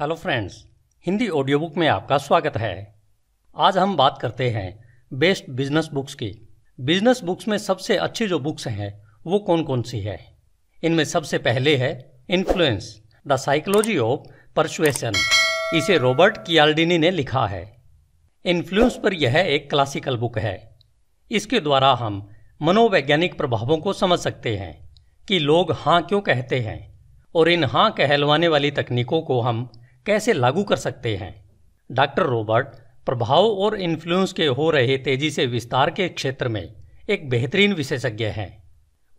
Hello friends Hindi audio book में आपका स्वागत है आज हम बात करते हैं बेस्ट बिजनेस बुक्स की बिजनेस बुक्स में सबसे अच्छी जो बुक्स हैं वो कौन कौन सी है इनमें सबसे पहले है influence the psychology of persuasion इसे रॉबर्ट कियाल्डिनी ने लिखा है इन्फ्लुएंस पर यह एक क्लासिकल बुक है इसके द्वारा हम मनोवैज्ञानिक प्रभावों को समझ सकते हैं कि लोग हाँ क्यों कहते हैं और इन हाँ कहलवाने वाली तकनीकों को हम कैसे लागू कर सकते हैं डॉक्टर रॉबर्ट प्रभाव और इन्फ्लुएंस के हो रहे तेजी से विस्तार के क्षेत्र में एक बेहतरीन विशेषज्ञ हैं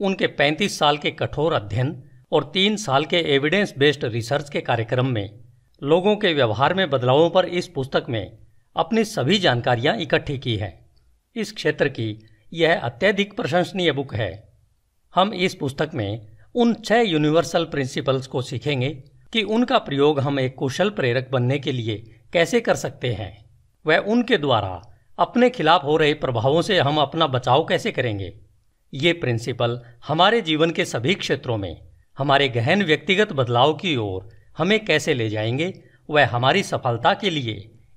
उनके 35 साल के कठोर अध्ययन और तीन साल के एविडेंस बेस्ड रिसर्च के कार्यक्रम में लोगों के व्यवहार में बदलावों पर इस पुस्तक में अपनी सभी जानकारियां इकट्ठी की हैं इस क्षेत्र की यह अत्यधिक प्रशंसनीय बुक है हम इस पुस्तक में उन छह यूनिवर्सल प्रिंसिपल्स को सीखेंगे कि उनका प्रयोग हम एक कुशल प्रेरक बनने के लिए कैसे कर सकते हैं वह उनके द्वारा अपने खिलाफ हो रहे प्रभावों से हम अपना बचाव कैसे करेंगे ये प्रिंसिपल हमारे जीवन के सभी क्षेत्रों में हमारे गहन व्यक्तिगत बदलाव की ओर हमें कैसे ले जाएंगे वह हमारी सफलता के लिए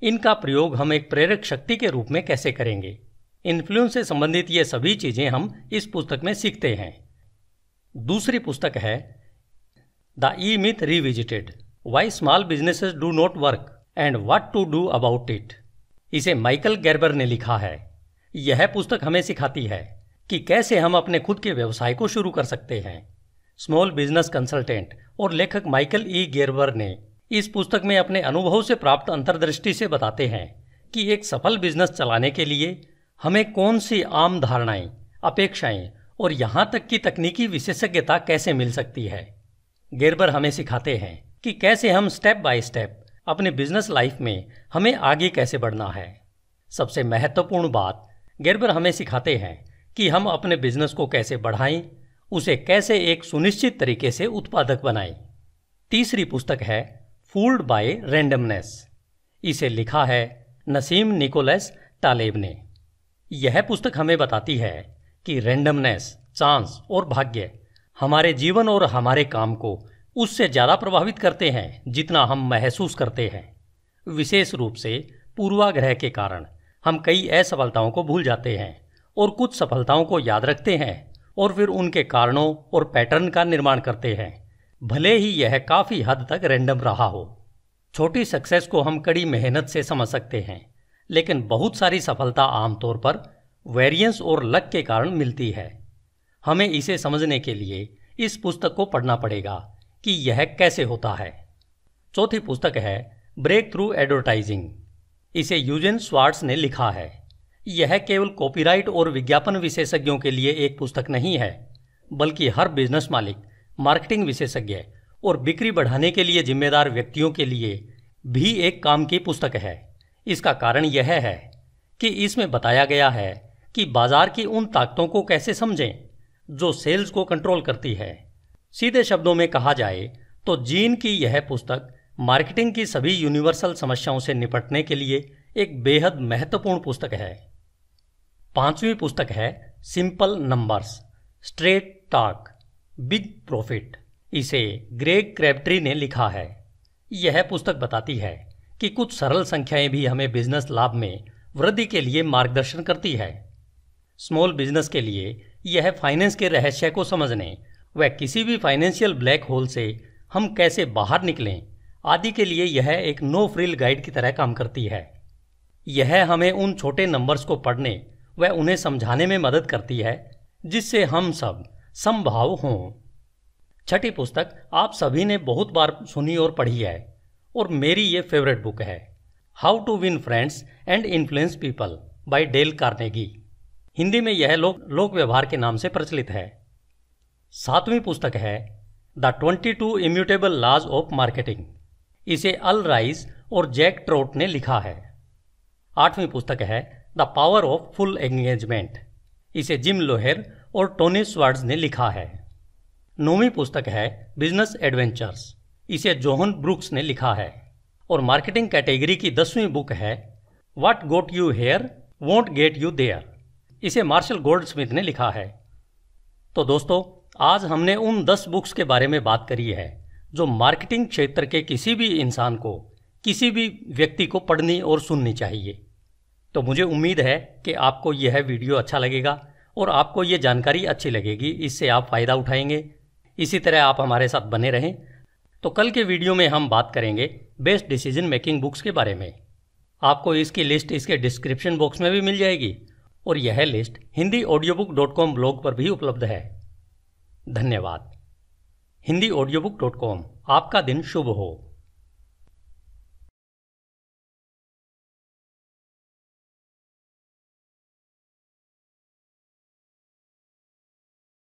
इनका प्रयोग हम एक प्रेरक शक्ति के रूप में कैसे करेंगे इन्फ्लुएंस से संबंधित ये सभी चीज़ें हम इस पुस्तक में सीखते हैं दूसरी पुस्तक है The e myth revisited. Why small businesses do not work and what to do about it. इसे माइकल गैरबर ने लिखा है यह पुस्तक हमें सिखाती है कि कैसे हम अपने खुद के व्यवसाय को शुरू कर सकते हैं स्मॉल बिजनेस कंसल्टेंट और लेखक माइकल ई गेरबर ने इस पुस्तक में अपने अनुभव से प्राप्त अंतर्दृष्टि से बताते हैं कि एक सफल बिजनेस चलाने के लिए हमें कौन सी आम धारणाएं, अपेक्षाएं और यहाँ तक कि तकनीकी विशेषज्ञता कैसे मिल सकती है गेरबर हमें सिखाते हैं कि कैसे हम स्टेप बाय स्टेप अपने बिजनेस लाइफ में हमें आगे कैसे बढ़ना है सबसे महत्वपूर्ण बात गेरबर हमें सिखाते हैं कि हम अपने बिजनेस को कैसे बढ़ाएं उसे कैसे एक सुनिश्चित तरीके से उत्पादक बनाएं तीसरी पुस्तक है फूल्ड बाय रेंडमनेस इसे लिखा है नसीम निकोलस तालेब ने यह पुस्तक हमें बताती है कि रेंडमनेस चांस और भाग्य हमारे जीवन और हमारे काम को उससे ज़्यादा प्रभावित करते हैं जितना हम महसूस करते हैं विशेष रूप से पूर्वाग्रह के कारण हम कई असफलताओं को भूल जाते हैं और कुछ सफलताओं को याद रखते हैं और फिर उनके कारणों और पैटर्न का निर्माण करते हैं भले ही यह काफ़ी हद तक रैंडम रहा हो छोटी सक्सेस को हम कड़ी मेहनत से समझ सकते हैं लेकिन बहुत सारी सफलता आमतौर पर वेरियंस और लक के कारण मिलती है हमें इसे समझने के लिए इस पुस्तक को पढ़ना पड़ेगा कि यह कैसे होता है चौथी पुस्तक है ब्रेक थ्रू एडवर्टाइजिंग इसे यूजेन स्वार्ट्स ने लिखा है यह केवल कॉपीराइट और विज्ञापन विशेषज्ञों के लिए एक पुस्तक नहीं है बल्कि हर बिजनेस मालिक मार्केटिंग विशेषज्ञ और बिक्री बढ़ाने के लिए जिम्मेदार व्यक्तियों के लिए भी एक काम की पुस्तक है इसका कारण यह है कि इसमें बताया गया है कि बाजार की उन ताकतों को कैसे समझें जो सेल्स को कंट्रोल करती है सीधे शब्दों में कहा जाए तो जीन की यह पुस्तक मार्केटिंग की सभी यूनिवर्सल समस्याओं से निपटने के लिए एक बेहद महत्वपूर्ण पुस्तक है पांचवी पुस्तक है simple numbers straight talk big profit इसे ग्रेग क्रेबट्री ने लिखा है यह पुस्तक बताती है कि कुछ सरल संख्याएं भी हमें बिजनेस लाभ में वृद्धि के लिए मार्गदर्शन करती है स्मॉल बिजनेस के लिए यह फाइनेंस के रहस्य को समझने व किसी भी फाइनेंशियल ब्लैक होल से हम कैसे बाहर निकलें आदि के लिए यह एक नो फ्रिल गाइड की तरह काम करती है यह हमें उन छोटे नंबर्स को पढ़ने व उन्हें समझाने में मदद करती है जिससे हम सब संभाव हों छठी पुस्तक आप सभी ने बहुत बार सुनी और पढ़ी है और मेरी ये फेवरेट बुक है how to win friends and influence people by Dale Carnegie Hindi में यह लोक लोक व्यवहार के नाम से प्रचलित है सातवीं पुस्तक है the twenty two immutable laws of marketing इसे अल राइज और जैक ट्रोट ने लिखा है आठवीं पुस्तक है the power of full engagement इसे जिम लोहेर और टोनी स्वर्ड्स ने लिखा है नौवीं पुस्तक है बिजनेस एडवेंचर्स इसे जोहन ब्रुक्स ने लिखा है और मार्केटिंग कैटेगरी की दसवीं बुक है what got you here won't get you there इसे मार्शल गोल्ड स्मिथ ने लिखा है तो दोस्तों आज हमने उन दस बुक्स के बारे में बात करी है जो मार्केटिंग क्षेत्र के किसी भी इंसान को किसी भी व्यक्ति को पढ़नी और सुननी चाहिए तो मुझे उम्मीद है कि आपको यह वीडियो अच्छा लगेगा और आपको ये जानकारी अच्छी लगेगी इससे आप फ़ायदा उठाएंगे इसी तरह आप हमारे साथ बने रहें तो कल के वीडियो में हम बात करेंगे बेस्ट डिसीजन मेकिंग बुक्स के बारे में आपको इसकी लिस्ट इसके डिस्क्रिप्शन बॉक्स में भी मिल जाएगी और यह list Hindi audio book dot com blog पर भी उपलब्ध है धन्यवाद Hindi audio book dot com आपका दिन शुभ हो